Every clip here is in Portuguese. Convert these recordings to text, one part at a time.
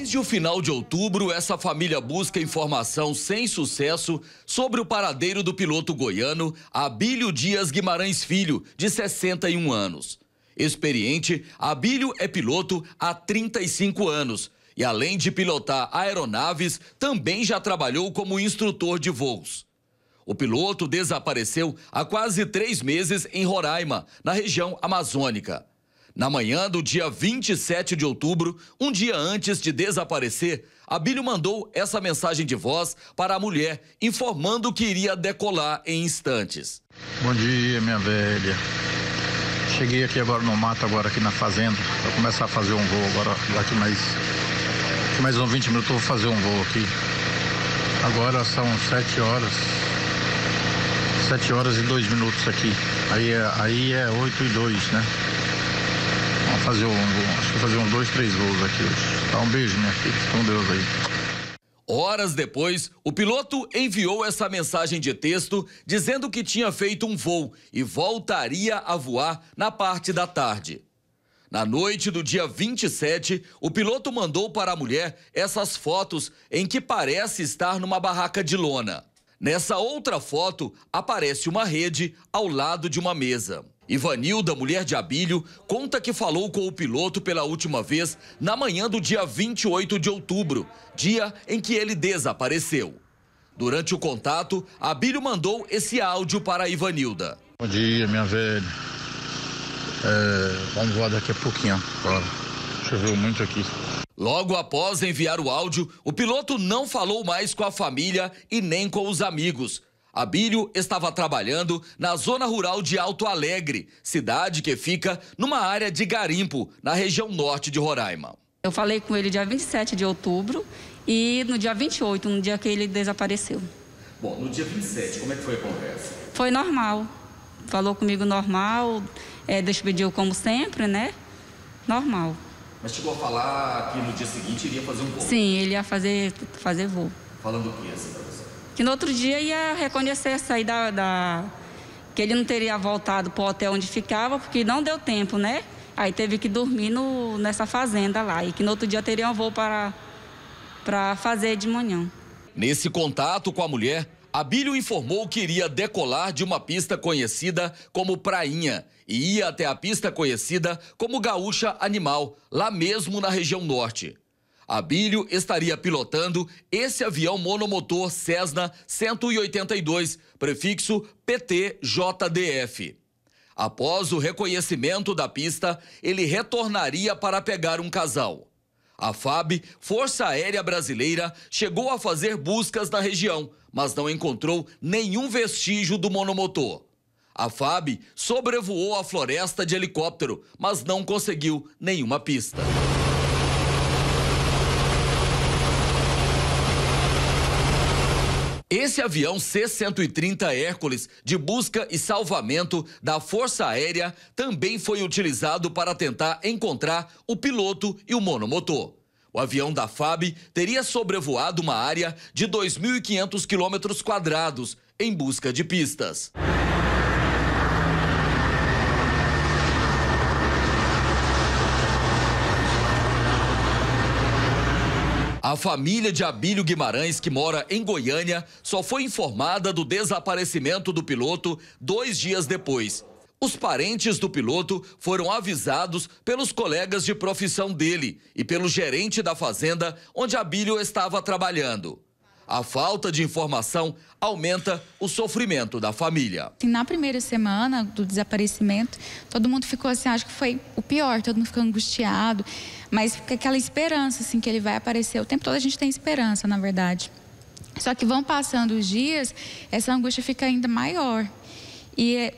Desde o final de outubro, essa família busca informação sem sucesso sobre o paradeiro do piloto goiano Abílio Dias Guimarães Filho, de 61 anos. Experiente, Abílio é piloto há 35 anos e, além de pilotar aeronaves, também já trabalhou como instrutor de voos. O piloto desapareceu há quase três meses em Roraima, na região amazônica. Na manhã do dia 27 de outubro, um dia antes de desaparecer, Abílio mandou essa mensagem de voz para a mulher, informando que iria decolar em instantes. Bom dia, minha velha. Cheguei aqui agora no mato, agora aqui na fazenda. Vou começar a fazer um voo agora, daqui mais, mais uns 20 minutos eu vou fazer um voo aqui. Agora são 7 horas. 7 horas e 2 minutos aqui. Aí é, aí é 8 e 2, né? Vamos fazer um, acho que fazer um, dois, três voos aqui hoje. Tá, um beijo, minha filha. Com Deus aí. Horas depois, o piloto enviou essa mensagem de texto dizendo que tinha feito um voo e voltaria a voar na parte da tarde. Na noite do dia 27, o piloto mandou para a mulher essas fotos em que parece estar numa barraca de lona. Nessa outra foto, aparece uma rede ao lado de uma mesa. Ivanilda, mulher de Abílio, conta que falou com o piloto pela última vez na manhã do dia 28 de outubro, dia em que ele desapareceu. Durante o contato, Abílio mandou esse áudio para Ivanilda. Bom dia, minha velha. É, vamos voar daqui a pouquinho. Claro. Choveu muito aqui. Logo após enviar o áudio, o piloto não falou mais com a família e nem com os amigos, Abílio estava trabalhando na zona rural de Alto Alegre, cidade que fica numa área de garimpo, na região norte de Roraima. Eu falei com ele dia 27 de outubro e no dia 28, no dia que ele desapareceu. Bom, no dia 27, como é que foi a conversa? Foi normal. Falou comigo normal, é, despediu como sempre, né? Normal. Mas chegou a falar que no dia seguinte iria fazer um voo? Sim, ele ia fazer, fazer voo. Falando o que assim pra você? que no outro dia ia reconhecer sair da, da que ele não teria voltado para o hotel onde ficava, porque não deu tempo, né? Aí teve que dormir no, nessa fazenda lá e que no outro dia teria um voo para, para fazer de manhã. Nesse contato com a mulher, Abílio informou que iria decolar de uma pista conhecida como Prainha e ia até a pista conhecida como Gaúcha Animal, lá mesmo na região norte. Abílio estaria pilotando esse avião monomotor Cessna 182, prefixo PTJDF. Após o reconhecimento da pista, ele retornaria para pegar um casal. A FAB, Força Aérea Brasileira, chegou a fazer buscas na região, mas não encontrou nenhum vestígio do monomotor. A FAB sobrevoou a floresta de helicóptero, mas não conseguiu nenhuma pista. Esse avião C-130 Hércules de busca e salvamento da Força Aérea também foi utilizado para tentar encontrar o piloto e o monomotor. O avião da FAB teria sobrevoado uma área de 2.500 quilômetros quadrados em busca de pistas. A família de Abílio Guimarães, que mora em Goiânia, só foi informada do desaparecimento do piloto dois dias depois. Os parentes do piloto foram avisados pelos colegas de profissão dele e pelo gerente da fazenda onde Abílio estava trabalhando. A falta de informação aumenta o sofrimento da família. Assim, na primeira semana do desaparecimento, todo mundo ficou assim, acho que foi o pior, todo mundo ficou angustiado, mas fica aquela esperança assim que ele vai aparecer. O tempo todo a gente tem esperança, na verdade. Só que vão passando os dias, essa angústia fica ainda maior. E é,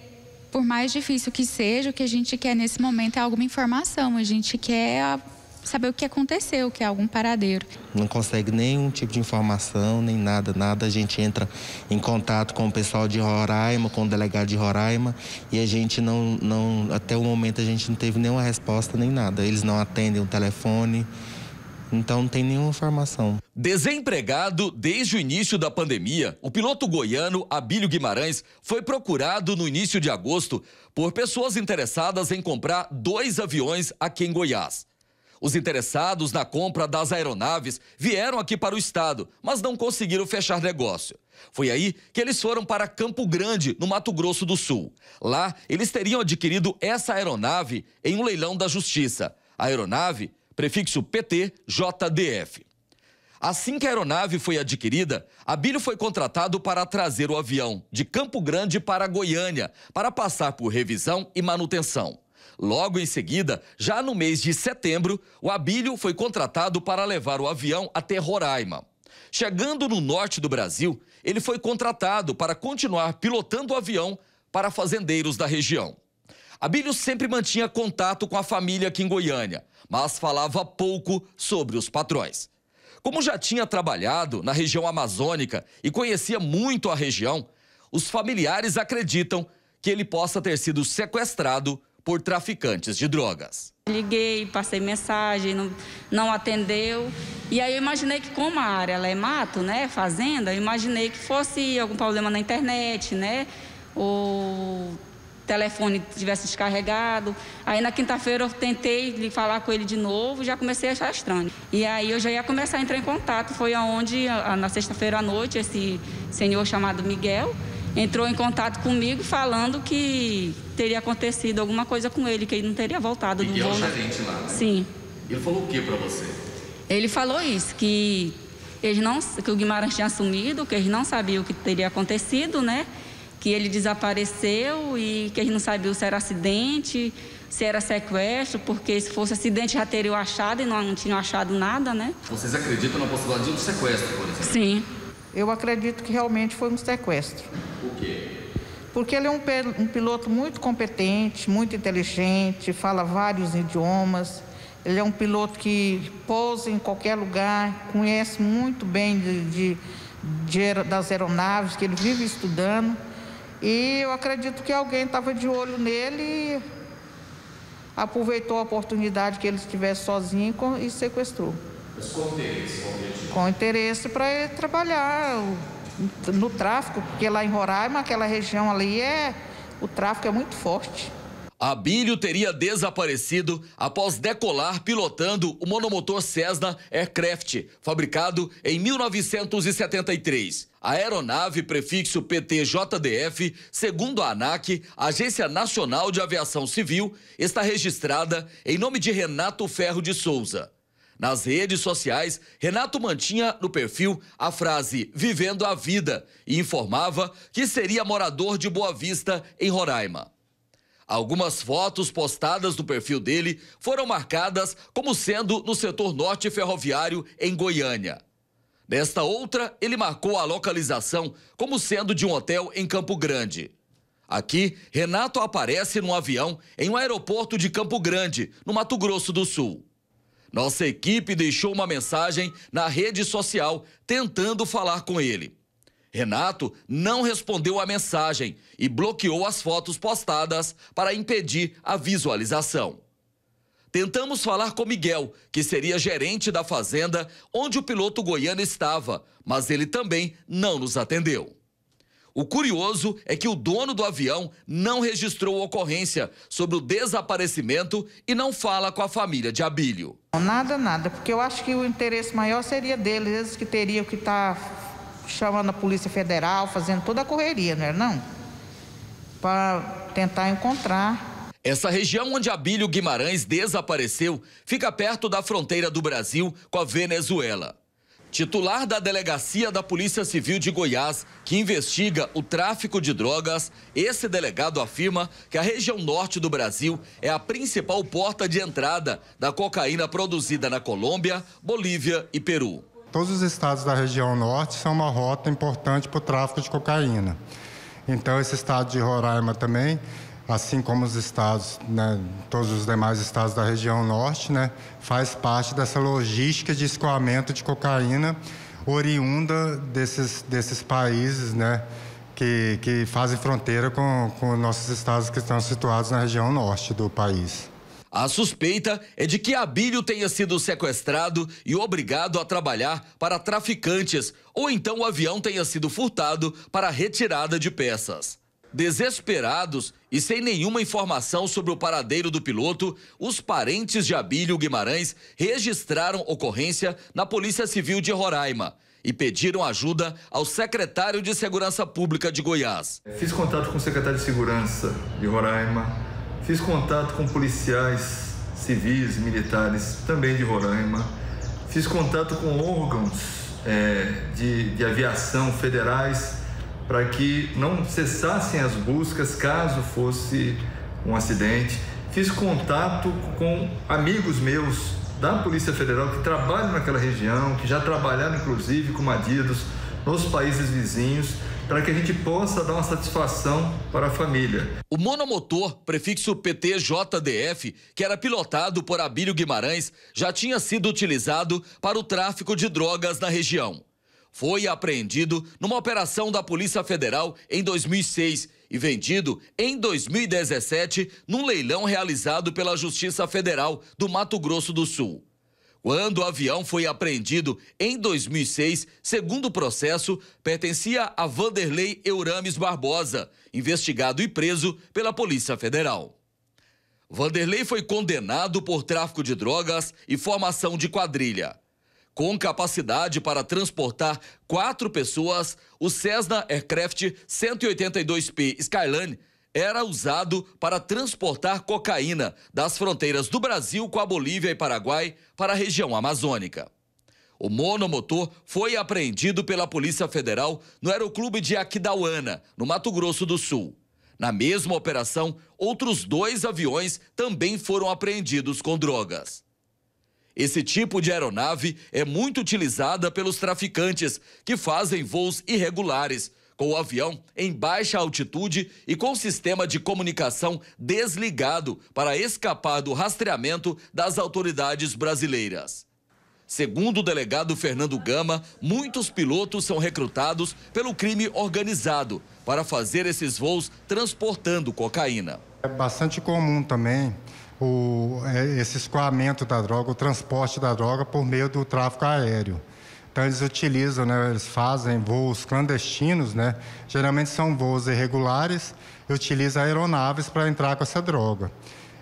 por mais difícil que seja, o que a gente quer nesse momento é alguma informação, a gente quer a saber o que aconteceu, que é algum paradeiro. Não consegue nenhum tipo de informação, nem nada, nada. A gente entra em contato com o pessoal de Roraima, com o delegado de Roraima, e a gente não, não até o momento a gente não teve nenhuma resposta, nem nada. Eles não atendem o telefone. Então não tem nenhuma informação. Desempregado desde o início da pandemia, o piloto goiano Abílio Guimarães foi procurado no início de agosto por pessoas interessadas em comprar dois aviões aqui em Goiás. Os interessados na compra das aeronaves vieram aqui para o estado, mas não conseguiram fechar negócio. Foi aí que eles foram para Campo Grande, no Mato Grosso do Sul. Lá, eles teriam adquirido essa aeronave em um leilão da Justiça. A aeronave, prefixo PT-JDF. Assim que a aeronave foi adquirida, Abílio foi contratado para trazer o avião de Campo Grande para Goiânia, para passar por revisão e manutenção. Logo em seguida, já no mês de setembro, o Abílio foi contratado para levar o avião até Roraima. Chegando no norte do Brasil, ele foi contratado para continuar pilotando o avião para fazendeiros da região. Abílio sempre mantinha contato com a família aqui em Goiânia, mas falava pouco sobre os patrões. Como já tinha trabalhado na região amazônica e conhecia muito a região, os familiares acreditam que ele possa ter sido sequestrado por traficantes de drogas. Liguei, passei mensagem, não, não atendeu. E aí eu imaginei que, como a área é mato, né, fazenda, eu imaginei que fosse algum problema na internet, né, o telefone tivesse descarregado. Aí na quinta-feira eu tentei falar com ele de novo, já comecei a achar estranho. E aí eu já ia começar a entrar em contato. Foi aonde na sexta-feira à noite esse senhor chamado Miguel entrou em contato comigo falando que teria acontecido alguma coisa com ele, que ele não teria voltado do é voo. É lá, né? Sim. Ele falou o que para você? Ele falou isso, que eles não que o Guimarães tinha assumido, que eles não sabiam o que teria acontecido, né? Que ele desapareceu e que eles não sabiam se era acidente, se era sequestro, porque se fosse acidente já teriam achado e não, não tinham achado nada, né? Vocês acreditam na possibilidade de um sequestro, por exemplo? Sim. Eu acredito que realmente foi um sequestro. Por quê? Porque ele é um, um piloto muito competente, muito inteligente, fala vários idiomas. Ele é um piloto que pousa em qualquer lugar, conhece muito bem de, de, de, das aeronaves, que ele vive estudando. E eu acredito que alguém estava de olho nele e aproveitou a oportunidade que ele estivesse sozinho e sequestrou. Mas com interesse, com objetivo? Com interesse para trabalhar no tráfico, porque lá em Roraima, aquela região ali, é o tráfico é muito forte. Abílio teria desaparecido após decolar pilotando o monomotor Cessna Aircraft, fabricado em 1973. A aeronave prefixo PTJDF, segundo a ANAC, Agência Nacional de Aviação Civil, está registrada em nome de Renato Ferro de Souza. Nas redes sociais, Renato mantinha no perfil a frase Vivendo a Vida e informava que seria morador de Boa Vista, em Roraima. Algumas fotos postadas no perfil dele foram marcadas como sendo no setor norte ferroviário, em Goiânia. Nesta outra, ele marcou a localização como sendo de um hotel em Campo Grande. Aqui, Renato aparece num avião em um aeroporto de Campo Grande, no Mato Grosso do Sul. Nossa equipe deixou uma mensagem na rede social tentando falar com ele. Renato não respondeu a mensagem e bloqueou as fotos postadas para impedir a visualização. Tentamos falar com Miguel, que seria gerente da fazenda onde o piloto goiano estava, mas ele também não nos atendeu. O curioso é que o dono do avião não registrou ocorrência sobre o desaparecimento e não fala com a família de Abílio. Nada, nada, porque eu acho que o interesse maior seria deles, eles que teriam que estar tá chamando a Polícia Federal, fazendo toda a correria, não é não? Para tentar encontrar essa região onde Abílio Guimarães desapareceu fica perto da fronteira do Brasil com a Venezuela. Titular da Delegacia da Polícia Civil de Goiás, que investiga o tráfico de drogas, esse delegado afirma que a região norte do Brasil é a principal porta de entrada da cocaína produzida na Colômbia, Bolívia e Peru. Todos os estados da região norte são uma rota importante para o tráfico de cocaína. Então, esse estado de Roraima também assim como os estados, né, todos os demais estados da região norte, né, faz parte dessa logística de escoamento de cocaína oriunda desses, desses países né, que, que fazem fronteira com, com nossos estados que estão situados na região norte do país. A suspeita é de que Abílio tenha sido sequestrado e obrigado a trabalhar para traficantes, ou então o avião tenha sido furtado para retirada de peças. Desesperados e sem nenhuma informação sobre o paradeiro do piloto, os parentes de Abílio Guimarães registraram ocorrência na Polícia Civil de Roraima e pediram ajuda ao secretário de Segurança Pública de Goiás. Fiz contato com o secretário de Segurança de Roraima, fiz contato com policiais civis, militares também de Roraima, fiz contato com órgãos é, de, de aviação federais para que não cessassem as buscas caso fosse um acidente. Fiz contato com amigos meus da Polícia Federal que trabalham naquela região, que já trabalharam inclusive com Madidos nos países vizinhos, para que a gente possa dar uma satisfação para a família. O monomotor, prefixo PTJDF, que era pilotado por Abílio Guimarães, já tinha sido utilizado para o tráfico de drogas na região foi apreendido numa operação da Polícia Federal em 2006 e vendido em 2017 num leilão realizado pela Justiça Federal do Mato Grosso do Sul. Quando o avião foi apreendido em 2006, segundo o processo, pertencia a Vanderlei Eurames Barbosa, investigado e preso pela Polícia Federal. Vanderlei foi condenado por tráfico de drogas e formação de quadrilha. Com capacidade para transportar quatro pessoas, o Cessna Aircraft 182P Skyline era usado para transportar cocaína das fronteiras do Brasil com a Bolívia e Paraguai para a região amazônica. O monomotor foi apreendido pela Polícia Federal no Aeroclube de Aquidauana, no Mato Grosso do Sul. Na mesma operação, outros dois aviões também foram apreendidos com drogas. Esse tipo de aeronave é muito utilizada pelos traficantes, que fazem voos irregulares, com o avião em baixa altitude e com o sistema de comunicação desligado para escapar do rastreamento das autoridades brasileiras. Segundo o delegado Fernando Gama, muitos pilotos são recrutados pelo crime organizado para fazer esses voos transportando cocaína. É bastante comum também o, é, esse escoamento da droga, o transporte da droga por meio do tráfico aéreo. Então eles utilizam, né, eles fazem voos clandestinos, né, geralmente são voos irregulares, e utilizam aeronaves para entrar com essa droga.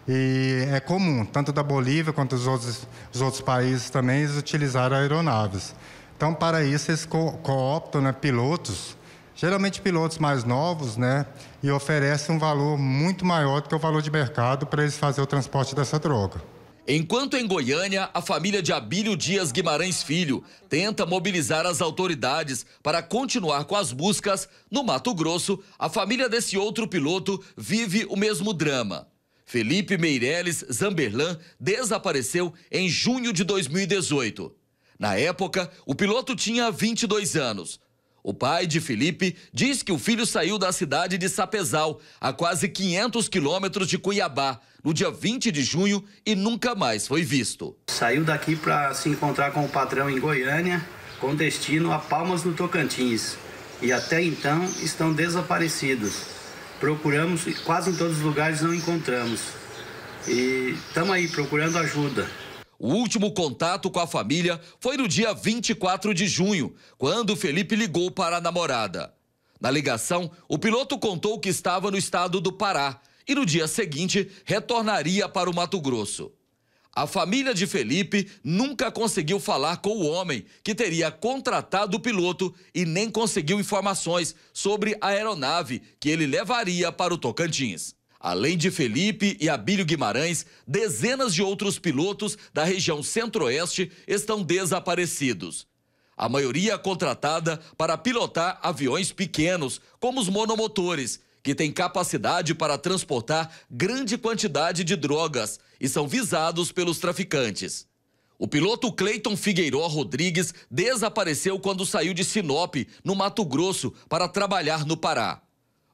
E é comum, tanto da Bolívia quanto dos outros, dos outros países também, eles utilizaram aeronaves. Então, para isso, eles co cooptam né, pilotos, geralmente pilotos mais novos, né, e oferece um valor muito maior do que o valor de mercado para eles fazerem o transporte dessa droga. Enquanto em Goiânia, a família de Abílio Dias Guimarães Filho tenta mobilizar as autoridades para continuar com as buscas, no Mato Grosso, a família desse outro piloto vive o mesmo drama. Felipe Meireles Zamberlan desapareceu em junho de 2018. Na época, o piloto tinha 22 anos. O pai de Felipe diz que o filho saiu da cidade de Sapezal, a quase 500 quilômetros de Cuiabá, no dia 20 de junho e nunca mais foi visto. Saiu daqui para se encontrar com o patrão em Goiânia, com destino a Palmas do Tocantins. E até então estão desaparecidos. Procuramos e quase em todos os lugares não encontramos. E estamos aí procurando ajuda. O último contato com a família foi no dia 24 de junho, quando Felipe ligou para a namorada. Na ligação, o piloto contou que estava no estado do Pará e no dia seguinte retornaria para o Mato Grosso. A família de Felipe nunca conseguiu falar com o homem que teria contratado o piloto e nem conseguiu informações sobre a aeronave que ele levaria para o Tocantins. Além de Felipe e Abílio Guimarães, dezenas de outros pilotos da região centro-oeste estão desaparecidos. A maioria contratada para pilotar aviões pequenos, como os monomotores, que têm capacidade para transportar grande quantidade de drogas e são visados pelos traficantes. O piloto Cleiton Figueiró Rodrigues desapareceu quando saiu de Sinop, no Mato Grosso, para trabalhar no Pará.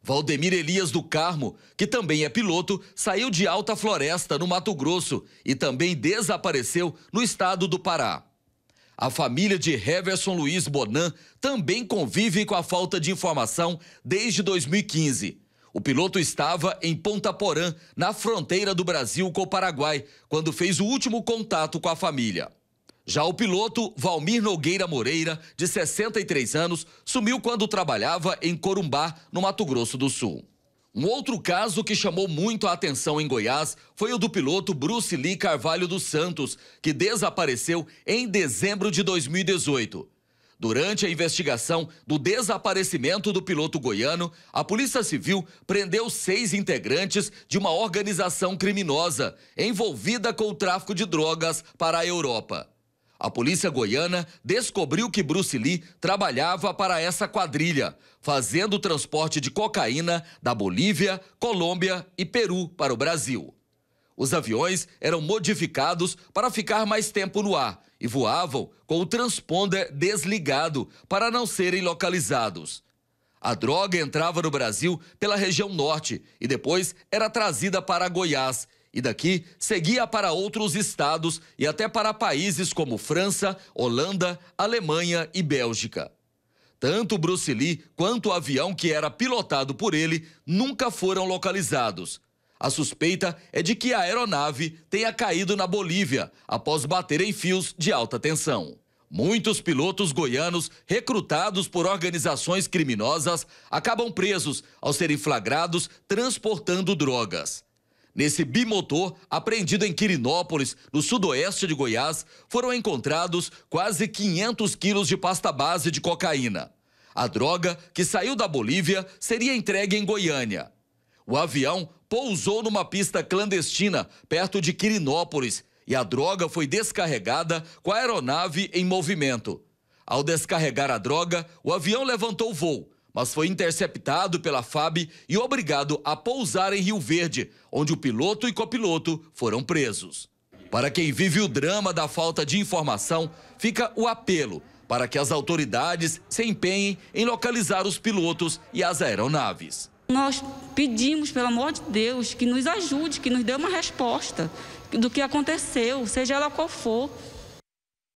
Valdemir Elias do Carmo, que também é piloto, saiu de Alta Floresta, no Mato Grosso, e também desapareceu no estado do Pará. A família de Heverson Luiz Bonan também convive com a falta de informação desde 2015. O piloto estava em Ponta Porã, na fronteira do Brasil com o Paraguai, quando fez o último contato com a família. Já o piloto Valmir Nogueira Moreira, de 63 anos, sumiu quando trabalhava em Corumbá, no Mato Grosso do Sul. Um outro caso que chamou muito a atenção em Goiás foi o do piloto Bruce Lee Carvalho dos Santos, que desapareceu em dezembro de 2018. Durante a investigação do desaparecimento do piloto goiano, a Polícia Civil prendeu seis integrantes de uma organização criminosa envolvida com o tráfico de drogas para a Europa. A polícia goiana descobriu que Bruce Lee trabalhava para essa quadrilha, fazendo o transporte de cocaína da Bolívia, Colômbia e Peru para o Brasil. Os aviões eram modificados para ficar mais tempo no ar e voavam com o transponder desligado para não serem localizados. A droga entrava no Brasil pela região norte e depois era trazida para Goiás e daqui seguia para outros estados e até para países como França, Holanda, Alemanha e Bélgica. Tanto Bruce Lee quanto o avião que era pilotado por ele nunca foram localizados. A suspeita é de que a aeronave tenha caído na Bolívia após bater em fios de alta tensão. Muitos pilotos goianos recrutados por organizações criminosas acabam presos ao serem flagrados transportando drogas. Nesse bimotor, apreendido em Quirinópolis, no sudoeste de Goiás, foram encontrados quase 500 quilos de pasta base de cocaína. A droga, que saiu da Bolívia, seria entregue em Goiânia. O avião pousou numa pista clandestina perto de Quirinópolis e a droga foi descarregada com a aeronave em movimento. Ao descarregar a droga, o avião levantou voo mas foi interceptado pela FAB e obrigado a pousar em Rio Verde, onde o piloto e copiloto foram presos. Para quem vive o drama da falta de informação, fica o apelo para que as autoridades se empenhem em localizar os pilotos e as aeronaves. Nós pedimos, pelo amor de Deus, que nos ajude, que nos dê uma resposta do que aconteceu, seja ela qual for.